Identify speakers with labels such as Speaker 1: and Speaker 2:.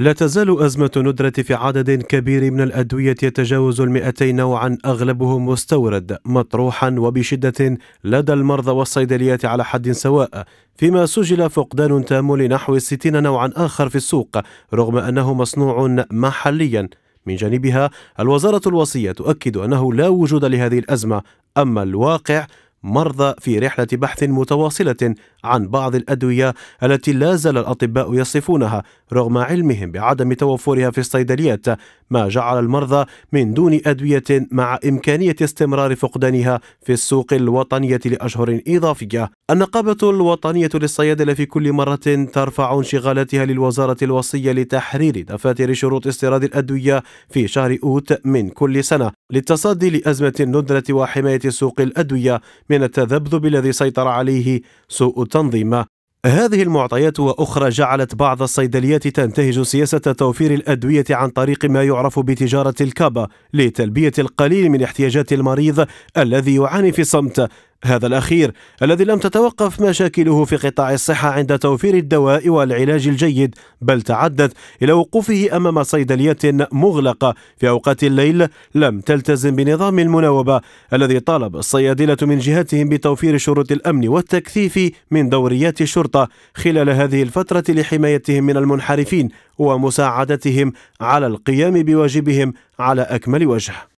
Speaker 1: لا تزال أزمة ندرة في عدد كبير من الأدوية يتجاوز المئتي نوعا أغلبهم مستورد مطروحا وبشدة لدى المرضى والصيدليات على حد سواء فيما سجل فقدان تام لنحو 60 نوعا آخر في السوق رغم أنه مصنوع محليا من جانبها الوزارة الوصية تؤكد أنه لا وجود لهذه الأزمة أما الواقع مرضى في رحلة بحث متواصلة عن بعض الأدوية التي لا زال الأطباء يصفونها رغم علمهم بعدم توفرها في الصيدليات ما جعل المرضى من دون أدوية مع إمكانية استمرار فقدانها في السوق الوطنية لأشهر إضافية النقابة الوطنية للصيادلة في كل مرة ترفع انشغالاتها للوزارة الوصية لتحرير دفاتر شروط استيراد الأدوية في شهر أوت من كل سنة للتصدي لأزمة الندرة وحماية سوق الأدوية من التذبذب الذي سيطر عليه سوء التنظيم هذه المعطيات واخرى جعلت بعض الصيدليات تنتهج سياسه توفير الادويه عن طريق ما يعرف بتجاره الكابا لتلبيه القليل من احتياجات المريض الذي يعاني في صمت هذا الأخير الذي لم تتوقف مشاكله في قطاع الصحة عند توفير الدواء والعلاج الجيد بل تعدت إلى وقوفه أمام صيدلية مغلقة في أوقات الليل لم تلتزم بنظام المناوبة الذي طالب الصيادلة من جهتهم بتوفير شروط الأمن والتكثيف من دوريات الشرطة خلال هذه الفترة لحمايتهم من المنحرفين ومساعدتهم على القيام بواجبهم على أكمل وجه